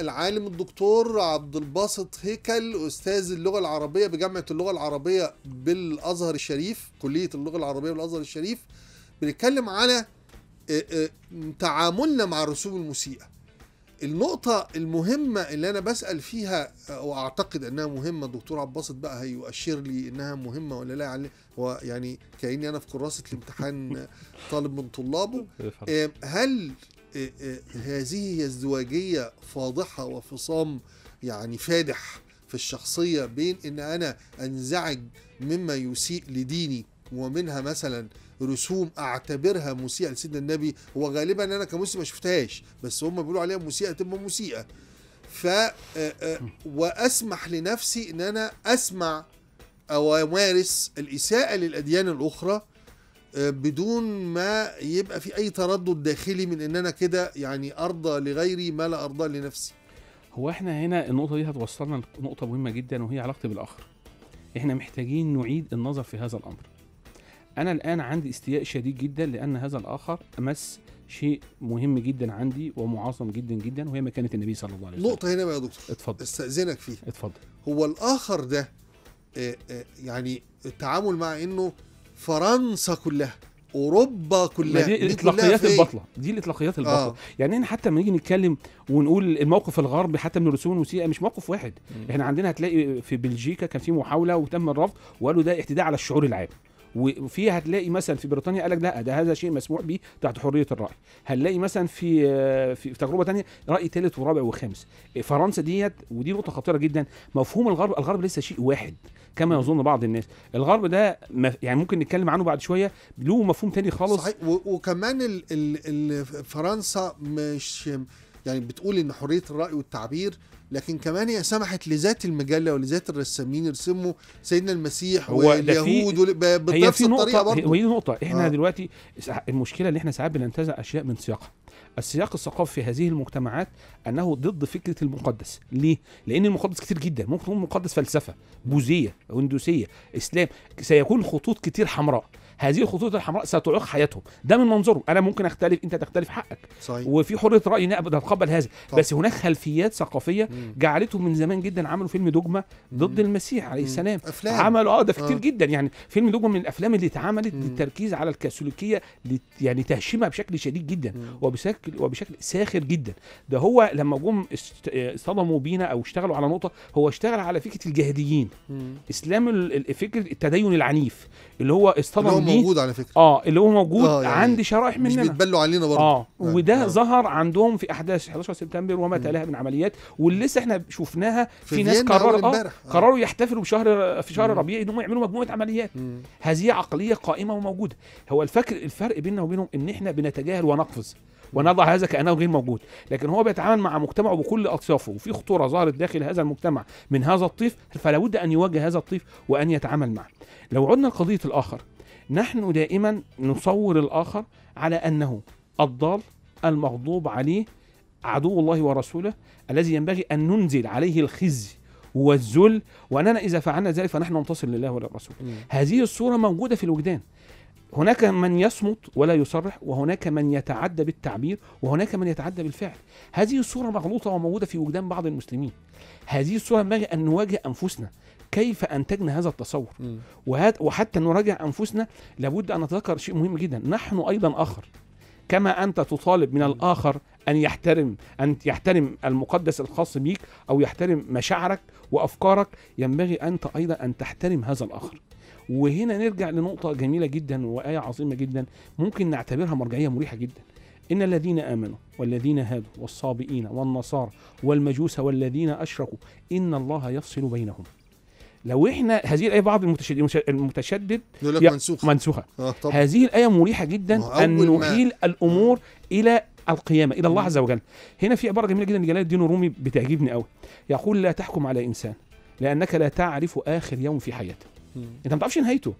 العالم الدكتور عبد الباسط هيكل استاذ اللغه العربيه بجامعه اللغه العربيه بالازهر الشريف كليه اللغه العربيه بالازهر الشريف بنتكلم على آه، آه، تعاملنا مع الرسوم المسيئه النقطة المهمة اللي أنا بسأل فيها آه، وأعتقد أنها مهمة الدكتور الباسط بقى هيؤشر لي أنها مهمة ولا لا يعني هو يعني كأني أنا في كراسة الامتحان طالب من طلابه هل هذه ازدواجية فاضحة وفصام يعني فادح في الشخصية بين ان انا انزعج مما يسيء لديني ومنها مثلا رسوم اعتبرها مسيئة لسيدنا النبي وغالبا انا كمسلم ما شفتهاش بس هم بيقولوا عليها مسيئة تبقى مسيئة ف آه، آه، واسمح لنفسي ان انا اسمع او امارس الاساءة للاديان الاخرى آه، بدون ما يبقى في اي تردد داخلي من ان انا كده يعني ارضى لغيري ما لا ارضى لنفسي هو احنا هنا النقطه دي هتوصلنا لنقطه مهمه جدا وهي علاقتي بالاخر احنا محتاجين نعيد النظر في هذا الامر انا الان عندي استياء شديد جدا لان هذا الاخر امس شيء مهم جدا عندي ومعاصم جدا جدا وهي مكانه النبي صلى الله عليه وسلم نقطه هنا بقى يا دكتور اتفضل استاذنك فيها اتفضل هو الاخر ده آه، آه، يعني التعامل مع انه فرنسا كلها اوروبا كلها دي الاطلاقيات البطله دي الاطلاقيات آه. البطله آه. يعني احنا حتى لما نيجي نتكلم ونقول الموقف الغربي حتى من الرسوم والوثيقه مش موقف واحد م. احنا عندنا هتلاقي في بلجيكا كان في محاوله وتم الرفض وقالوا ده اعتداء على الشعور العام وفي هتلاقي مثلا في بريطانيا قال لك لا ده هذا شيء مسموح به تحت حريه الراي هنلاقي مثلا آه، في في تجربه ثانيه راي ثالث ورابع وخامس فرنسا ديت ودي نقطه خطيره جدا مفهوم الغرب الغرب لسه شيء واحد كما يظن بعض الناس الغرب ده يعني ممكن نتكلم عنه بعد شويه له مفهوم ثاني خالص صحيح وكمان ال ال ال فرنسا مش يعني بتقول ان حريه الراي والتعبير لكن كمان هي سمحت لذات المجله ولذات الرسامين يرسموا سيدنا المسيح واليهود بنفس الطريقه برضه هي نقطه احنا آه. دلوقتي المشكله ان احنا ساعات بننتزع اشياء من سياقها السياق الثقافي في هذه المجتمعات انه ضد فكره المقدس ليه لان المقدس كتير جدا ممكن يكون مقدس فلسفه بوذيه هندوسيه اسلام سيكون خطوط كتير حمراء هذه الخطوط الحمراء ستعيق حياتهم ده من منظره انا ممكن اختلف انت تختلف حقك صحيح. وفي حريه راي ان اتقبل هذا طب. بس هناك خلفيات ثقافيه مم. جعلتهم من زمان جدا عملوا فيلم دوجما ضد مم. المسيح عليه السلام أفلام. عملوا اه ده كتير آه. جدا يعني فيلم دوجما من الافلام اللي اتعملت للتركيز على الكاثوليكيه يعني تهشيمها بشكل شديد جدا مم. وبشكل وبشكل ساخر جدا ده هو لما جم صدموا بينا او اشتغلوا على نقطه هو اشتغل على فكره الجهاديين مم. اسلام فكره التدين العنيف اللي هو اصطدم اللي هو موجود على فكره اه اللي هو موجود آه يعني عند شرائح مننا مش بيتبلوا علينا برضه اه آه. وده آه. ظهر عندهم في احداث 11 سبتمبر وما تلاها من عمليات واللي لسه احنا شفناها في, في ناس قرروا آه, آه قرروا يحتفلوا بشهر في شهر ربيع ان هم يعملوا مجموعه عمليات مم. هذه عقليه قائمه وموجوده هو الفكر الفرق بيننا وبينهم ان احنا بنتجاهل ونقفز ونضع هذا كانه غير موجود لكن هو بيتعامل مع مجتمعه بكل اطيافه وفي خطوره ظهرت داخل هذا المجتمع من هذا الطيف فلا بد ان يواجه هذا الطيف وان يتعامل معه لو عدنا لقضيه الاخر نحن دائما نصور الاخر على انه الضال المغضوب عليه عدو الله ورسوله الذي ينبغي ان ننزل عليه الخزي والذل واننا اذا فعلنا ذلك فنحن ننتصر لله وللرسول هذه الصوره موجوده في الوجدان هناك من يصمت ولا يصرح وهناك من يتعدى بالتعبير وهناك من يتعدى بالفعل هذه الصورة مغلوطة وموجودة في وجدان بعض المسلمين هذه الصورة ينبغي أن نواجه أنفسنا كيف أنتجنا هذا التصور وهذا وحتى نراجع أنفسنا لابد أن نتذكر شيء مهم جدا نحن أيضا آخر كما أنت تطالب من الآخر أن يحترم أن يحترم المقدس الخاص بيك أو يحترم مشاعرك وأفكارك ينبغي أنت أيضا أن تحترم هذا الآخر وهنا نرجع لنقطة جميلة جدا وآية عظيمة جدا ممكن نعتبرها مرجعية مريحة جدا إن الذين آمنوا والذين هادوا والصابئين والنصارى والمجوس والذين أشركوا إن الله يفصل بينهم لو احنا هذه الايه بعض المتشدد المتشدد منسوخه منسوخه آه هذه الايه مريحه جدا ان نحيل الامور الى القيامه الى الله عز وجل هنا في عباره جميله جدا لجلال الدين الرومي بتعجبني قوي يقول لا تحكم على انسان لانك لا تعرف اخر يوم في حياته مم. انت ما تعرفش نهايته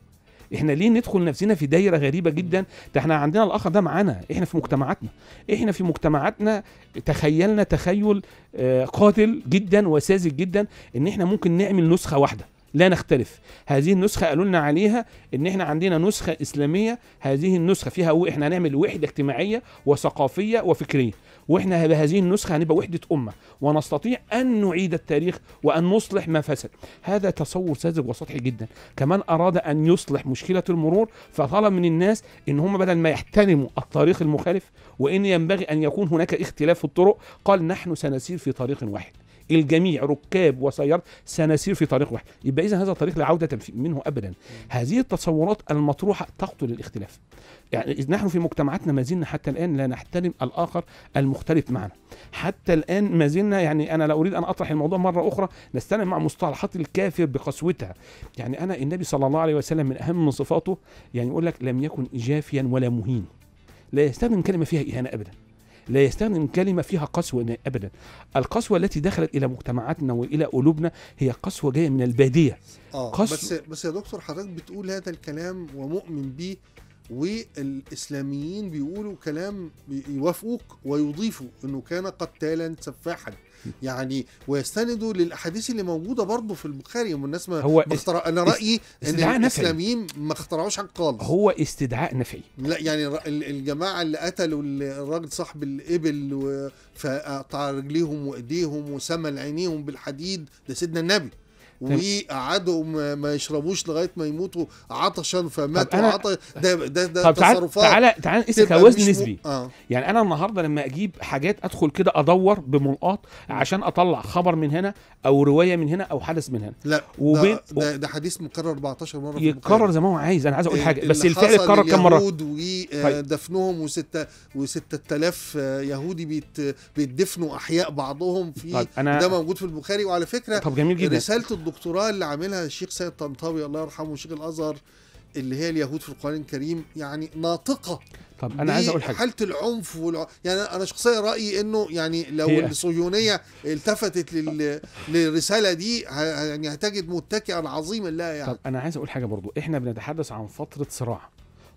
احنا ليه ندخل نفسنا في دايره غريبه جدا ده احنا عندنا الاخر ده معانا احنا في مجتمعاتنا احنا في مجتمعاتنا تخيلنا تخيل آه، قاتل جدا وساذج جدا ان احنا ممكن نعمل نسخه واحده لا نختلف هذه النسخة قالوا لنا عليها ان احنا عندنا نسخة اسلامية هذه النسخة فيها احنا هنعمل وحدة اجتماعية وثقافية وفكرية واحنا بهذه النسخة هنبقى وحدة امة ونستطيع ان نعيد التاريخ وان نصلح ما فسد هذا تصور ساذج وسطحي جدا كمان اراد ان يصلح مشكلة المرور فطلب من الناس ان هم بدل ما يحترموا الطريق المخالف وان ينبغي ان يكون هناك اختلاف في الطرق قال نحن سنسير في طريق واحد الجميع ركاب وسيارات سنسير في طريق واحد يبقى اذا هذا الطريق لا عوده منه ابدا هذه التصورات المطروحه تقتل الاختلاف يعني نحن في مجتمعاتنا ما زلنا حتى الان لا نحترم الاخر المختلف معنا حتى الان ما زلنا يعني انا لا اريد ان اطرح الموضوع مره اخرى نستمع مع مصطلحات الكافر بقسوتها يعني انا النبي صلى الله عليه وسلم من اهم من صفاته يعني يقول لك لم يكن جافيا ولا مهين لا يستخدم كلمه فيها اهانه ابدا لا يستخدم كلمة فيها قسوة أبدا القسوة التي دخلت إلى مجتمعاتنا وإلى قلوبنا هي قسوة جاية من البادية آه قسوة بس, بس يا دكتور حضرتك بتقول هذا الكلام ومؤمن به والإسلاميين بيقولوا كلام يوافقوك ويضيفوا أنه كان قتالا سفاحا يعني ويستندوا للاحاديث اللي موجوده برضه في البخاري والناس ما هو مختر... انا رايي ان الاسلاميين ما اخترعوش حاجه خالص هو استدعاء نفعي لا يعني الجماعه اللي قتلوا الراجل صاحب الابل و... فقطع رجليهم وايديهم وسمل عينيهم بالحديد ده سيدنا النبي وقعدوا ما يشربوش لغايه ما يموتوا عطشا فماتوا عطش ده ده ده طب تصرفات تعالى تعالى نقيسها كوزن نسبي آه. يعني انا النهارده لما اجيب حاجات ادخل كده ادور بملقاط عشان اطلع خبر من هنا او روايه من هنا او حدث من هنا لا وبين ده, ده, ده حديث مكرر 14 مره يتكرر زي ما هو عايز انا عايز اقول حاجه بس الفعل اتكرر كم مره ودفنهم و6 و6000 يهودي بيت بيتدفنوا احياء بعضهم في طيب أنا ده موجود في البخاري وعلى فكره طب جميل جدا رساله الدكتوراه اللي عاملها الشيخ سيد طنطاوي الله يرحمه شيخ الازهر اللي هي اليهود في القران الكريم يعني ناطقه طب انا عايز اقول حاجه حاله العنف والع... يعني انا شخصيا رايي انه يعني لو هي. الصهيونيه التفتت لل... للرساله دي ه... يعني هتجد متكئا عظيما لها يعني طب انا عايز اقول حاجه برضو احنا بنتحدث عن فتره صراع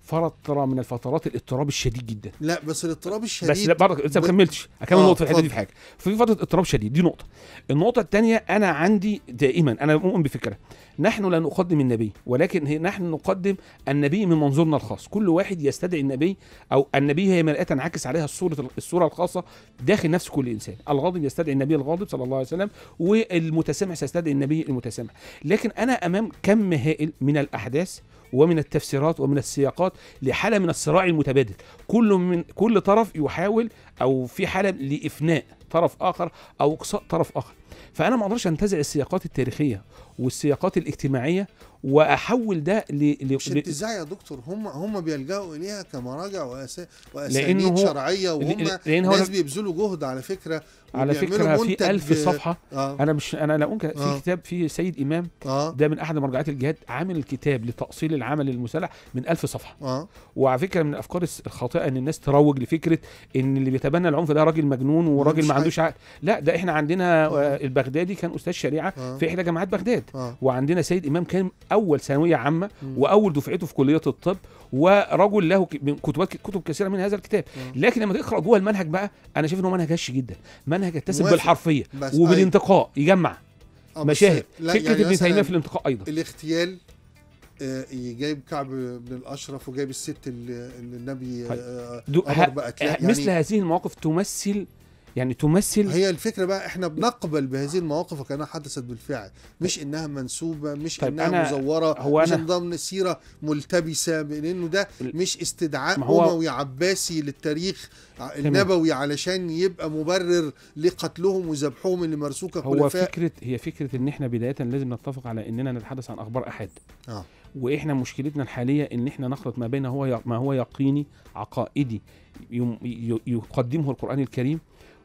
فتره من الفترات الاضطراب الشديد جدا لا بس الاضطراب الشديد بس لا برضك انت ما كملتش اكمل آه نقطه في الحته دي في حاجه في فتره اضطراب شديد دي نقطه النقطه الثانيه انا عندي دائما انا مؤمن بفكره نحن لا نقدم النبي ولكن نحن نقدم النبي من منظورنا الخاص كل واحد يستدعي النبي او النبي هي مرآة تنعكس عليها الصورة الصورة الخاصة داخل نفس كل انسان الغاضب يستدعي النبي الغاضب صلى الله عليه وسلم والمتسامح سيستدعي النبي المتسامح لكن انا امام كم هائل من الاحداث ومن التفسيرات ومن السياقات لحاله من الصراع المتبادل كل من كل طرف يحاول او في حاله لافناء طرف اخر او اقصاء طرف اخر فانا ما اقدرش انتزع السياقات التاريخيه والسياقات الاجتماعيه واحول ده ل مش انتزاع يا دكتور هم هم بيلجأوا اليها كمراجع واساليب واسانيد شرعيه وهم لأن ناس بيبذلوا جهد على فكره على فكره في ألف صفحه آه. انا مش انا لا انكر في آه. كتاب في سيد امام آه. ده من احد مرجعات الجهاد عامل الكتاب لتاصيل العمل المسلح من ألف صفحه آه. وعلى فكره من الافكار الخاطئه ان الناس تروج لفكره ان اللي بيتبنى العنف ده راجل مجنون وراجل ما عندوش عقل لا ده احنا عندنا آه. آه، البغدادي كان استاذ شريعه آه. في احدى جامعات بغداد آه. وعندنا سيد امام كان اول ثانويه عامه م. واول دفعته في كليه الطب ورجل له كتبات كتب كثيره من هذا الكتاب م. آه. لكن لما تقرا جوه المنهج بقى انا شايف انه منهج هش جدا منهج يتسم بالحرفيه وبالانتقاء يجمع آه، مشاهد فكره يعني ابن تيميه في الانتقاء ايضا الاغتيال آه، جايب كعب بن الاشرف وجايب الست اللي النبي طيب. امر بقتلها يعني مثل هذه المواقف تمثل يعني تمثل هي الفكره بقى احنا بنقبل بهذه المواقف وكانها حدثت بالفعل مش انها منسوبه مش طيب انها أنا مزوره هو مش أنا ضمن سيره ملتبسه لانه ده مش استدعاء اموي عباسي للتاريخ النبوي علشان يبقى مبرر لقتلهم وذبحهم اللي مرسوكه هو فكره هي فكره ان احنا بدايه لازم نتفق على اننا نتحدث عن اخبار احاد اه واحنا مشكلتنا الحاليه ان احنا نخلط ما بين هو ما هو يقيني عقائدي يقدمه القران الكريم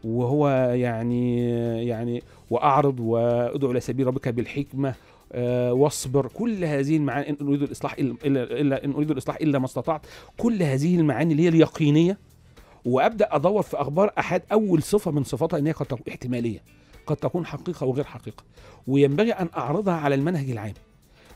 وهو يعني يعني واعرض وادعو الى سبيل ربك بالحكمه آه، واصبر كل هذه المعاني ان اريد الاصلاح الا الا ان اريد الاصلاح الا ما استطعت كل هذه المعاني اللي هي اليقينيه وابدا ادور في اخبار احد اول صفه من صفاتها ان هي قد تكون احتماليه قد تكون حقيقه وغير حقيقه وينبغي ان اعرضها على المنهج العام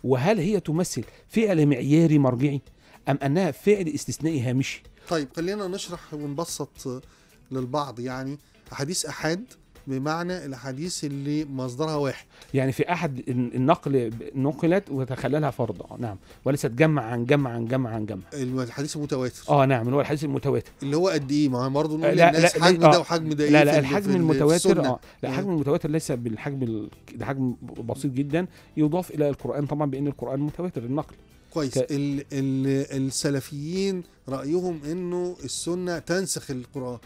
وهل هي تمثل فعل معياري مرجعي ام انها فعل استثنائي هامشي طيب خلينا نشرح ونبسط للبعض يعني احاديث احاد بمعنى الاحاديث اللي مصدرها واحد يعني في احد النقل نقلت وتخللها فرض نعم وليست جمع عن جمع عن جمع عن جمع الحديث المتواتر اه نعم اللي هو الحديث المتواتر اللي هو قد ايه ما هو برضه نقول لا للناس لا حجم آه ده وحجم ده لا إيه لا الحجم المتواتر اه لا الحجم آه. المتواتر ليس بالحجم ال... ده حجم بسيط جدا يضاف الى القران طبعا بان القران متواتر النقل كويس ك... ال... ال... السلفيين رايهم انه السنه تنسخ القران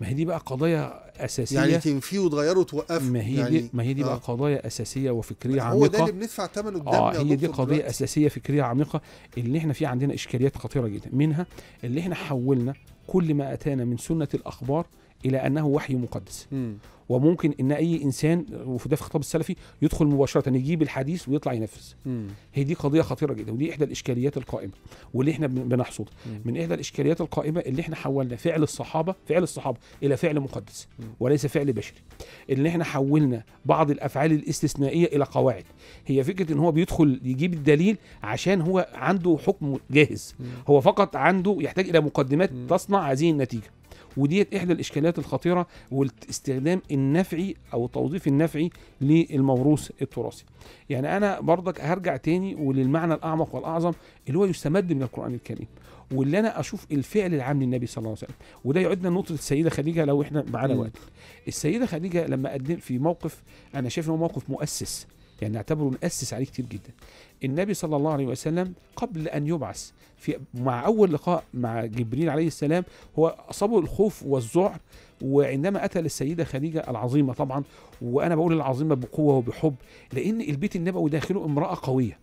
ما هي دي بقى قضايا اساسيه يعني تنفيه وتغيره وتوقفه ما هي يعني دي ما هي دي آه. بقى قضايا اساسيه وفكريه عميقه هو ده اللي بندفع ثمنه قدامنا اه هي دي قضيه دلوقتي. اساسيه فكريه عميقه اللي احنا في عندنا اشكاليات خطيره جدا منها اللي احنا حولنا كل ما اتانا من سنه الاخبار الى انه وحي مقدس م. وممكن ان اي انسان وفي ده في الخطاب السلفي يدخل مباشره يجيب الحديث ويطلع ينفذ هي دي قضيه خطيره جدا ودي احدى الاشكاليات القائمه واللي احنا بنحصد م. من احدى الاشكاليات القائمه اللي احنا حولنا فعل الصحابه فعل الصحابه الى فعل مقدس م. وليس فعل بشري ان احنا حولنا بعض الافعال الاستثنائيه الى قواعد هي فكره ان هو بيدخل يجيب الدليل عشان هو عنده حكم جاهز م. هو فقط عنده يحتاج الى مقدمات م. تصنع هذه النتيجه وديت احدى الاشكاليات الخطيره والاستخدام النفعي او التوظيف النفعي للموروث التراثي يعني انا برضك هرجع تاني وللمعنى الاعمق والاعظم اللي هو يستمد من القران الكريم واللي انا اشوف الفعل العام للنبي صلى الله عليه وسلم وده يعدنا نقطه السيده خديجه لو احنا معانا وقت السيده خديجه لما قدم في موقف انا شايف ان هو موقف مؤسس يعني نعتبره مؤسس عليه كتير جدا النبي صلى الله عليه وسلم قبل أن يبعث في مع أول لقاء مع جبريل عليه السلام هو أصابه الخوف والذعر وعندما أتى للسيدة خديجة العظيمة طبعا وأنا بقول العظيمة بقوة وبحب لأن البيت النبوي داخله امرأة قوية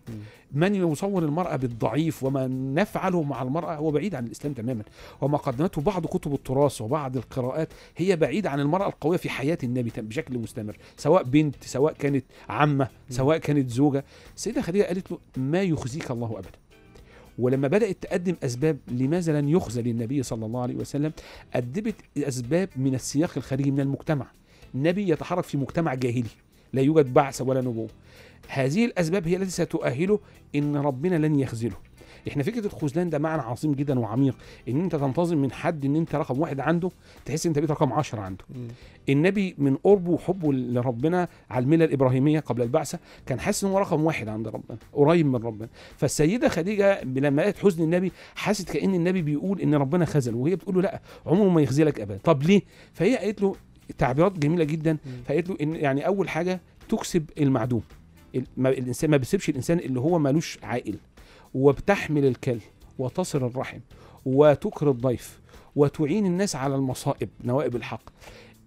من يصور المرأة بالضعيف وما نفعله مع المرأة هو بعيد عن الإسلام تماما وما قدمته بعض كتب التراث وبعض القراءات هي بعيدة عن المرأة القوية في حياة النبي بشكل مستمر سواء بنت سواء كانت عمة سواء كانت زوجة السيدة خديجة قالت له ما يخزيك الله أبدا ولما بدأت تقدم أسباب لماذا لن يخزى للنبي صلى الله عليه وسلم قدمت أسباب من السياق الخارجي من المجتمع نبي يتحرك في مجتمع جاهلي لا يوجد بعث ولا نبوة هذه الأسباب هي التي ستؤهله إن ربنا لن يخزله احنا فكره الخذلان ده معنى عظيم جدا وعميق ان انت تنتظم من حد ان انت رقم واحد عنده تحس انت بقيت رقم عشرة عنده م. النبي من قربه وحبه لربنا على المله الابراهيميه قبل البعثه كان حاسس ان هو رقم واحد عند ربنا قريب من ربنا فالسيده خديجه لما قالت حزن النبي حست كان النبي بيقول ان ربنا خذل وهي بتقول له لا عمره ما يخذلك ابدا طب ليه فهي قالت له تعبيرات جميله جدا فقالت له ان يعني اول حاجه تكسب المعدوم الانسان ما بيسيبش الانسان اللي هو مالوش عائل وبتحمل الكل وتصل الرحم وتكر الضيف وتعين الناس على المصائب نوائب الحق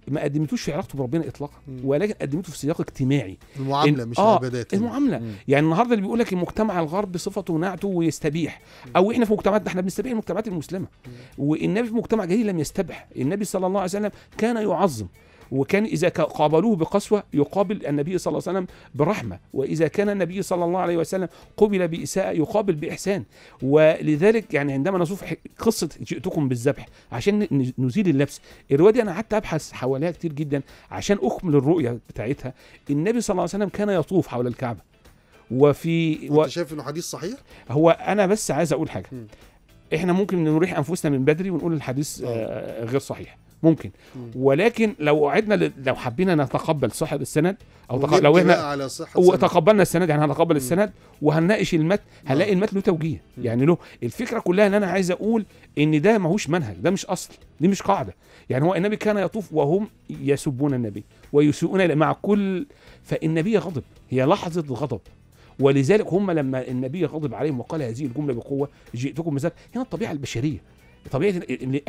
ما قدمتوش في علاقته بربنا اطلاقا ولكن قدمته في سياق اجتماعي المعامله مش مش آه المعامله مم. يعني النهارده اللي بيقول لك المجتمع الغرب صفته نعته ويستبيح مم. او احنا في مجتمعاتنا احنا بنستبيح المجتمعات المسلمه مم. والنبي في مجتمع جديد لم يستبح النبي صلى الله عليه وسلم كان يعظم وكان إذا قابلوه بقسوة يقابل النبي صلى الله عليه وسلم برحمة وإذا كان النبي صلى الله عليه وسلم قبل بإساءة يقابل بإحسان ولذلك يعني عندما نشوف قصة جئتكم بالذبح عشان نزيل اللبس الرواية دي أنا قعدت أبحث حواليها كتير جدا عشان أكمل الرؤية بتاعتها النبي صلى الله عليه وسلم كان يطوف حول الكعبة وفي و... انت شايف انه حديث صحيح هو انا بس عايز اقول حاجه م. احنا ممكن نريح انفسنا من بدري ونقول الحديث آه, آه، غير صحيح ممكن ولكن لو قعدنا ل... لو حبينا نتقبل صاحب السند او تق... لو احنا وتقبلنا السند يعني هنتقبل السند وهنناقش المتن هنلاقي المتن له توجيه يعني له الفكره كلها ان انا عايز اقول ان ده ماهوش منهج ده مش اصل دي مش قاعده يعني هو النبي كان يطوف وهم يسبون النبي ويسيئون مع كل فالنبي غضب هي لحظه غضب ولذلك هم لما النبي غضب عليهم وقال هذه الجمله بقوه جئتكم بذلك هنا الطبيعه البشريه طبيعه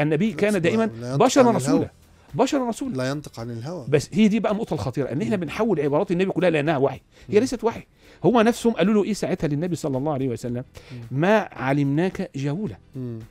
النبي كان دائما بشرا رسولا بشرا رسولا لا ينطق عن الهوى بس هي دي بقى النقطه الخطيره ان احنا بنحول عبارات النبي كلها لانها وحي هي ليست وحي هو نفسهم قالوا له ايه ساعتها للنبي صلى الله عليه وسلم ما علمناك جهولا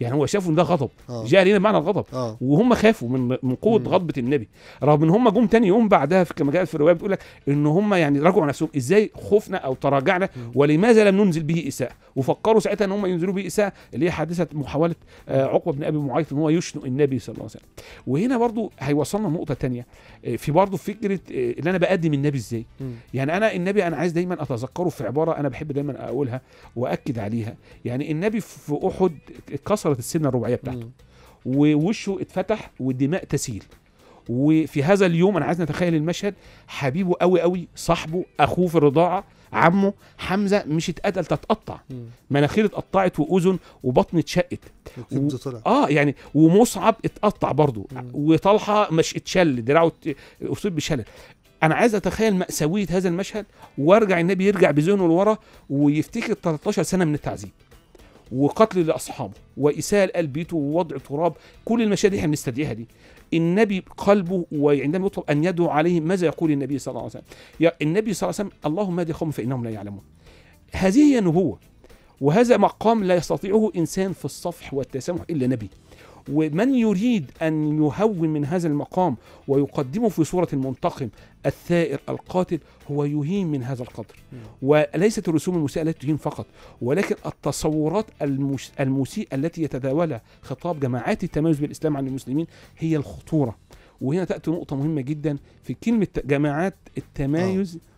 يعني هو شافوا ان ده غضب آه. جاء لنا معنى الغضب آه. وهم خافوا من من قوه غضبه النبي رغم ان هم جم تاني يوم بعدها كما جاء في الروايه بتقول لك ان هم يعني راجعوا نفسهم ازاي خفنا او تراجعنا ولماذا لم ننزل به اساءه وفكروا ساعتها ان هم ينزلوا به اساءه اللي هي حادثه محاوله آه، عقبه بن ابي معيط ان هو يشنق النبي صلى الله عليه وسلم وهنا برضو هيوصلنا لنقطه تانية آه، في برضو فكره ان انا بقدم النبي ازاي يعني انا النبي انا عايز دايما اتذكر بيفكروا في عباره انا بحب دايما اقولها واكد عليها يعني النبي في احد اتكسرت السنه الرباعيه بتاعته ووشه اتفتح والدماء تسيل وفي هذا اليوم انا عايز نتخيل المشهد حبيبه قوي قوي صاحبه اخوه في الرضاعه عمه حمزه مش اتقتل تتقطع مناخير اتقطعت واذن وبطن اتشقت و... اه يعني ومصعب اتقطع برضه وطلحه مش اتشل دراعه اصيب بشلل انا عايز اتخيل ماساويه هذا المشهد وارجع النبي يرجع بذهنه لورا ويفتكر 13 سنه من التعذيب وقتل لاصحابه واساءه لال بيته ووضع تراب كل المشاهد اللي احنا بنستدعيها دي النبي قلبه وعندما يعني يطلب ان يدعو عليه ماذا يقول النبي صلى الله عليه وسلم يا النبي صلى الله عليه وسلم اللهم هذه قوم فانهم لا يعلمون هذه هي النبوه وهذا مقام لا يستطيعه انسان في الصفح والتسامح الا نبي ومن يريد أن يهون من هذا المقام ويقدمه في صورة المنتقم الثائر القاتل هو يهين من هذا القدر وليست الرسوم المسيئة التي تهين فقط ولكن التصورات المسيئة التي يتداولها خطاب جماعات التميز بالإسلام عن المسلمين هي الخطورة وهنا تأتي نقطة مهمة جدا في كلمة جماعات التمايز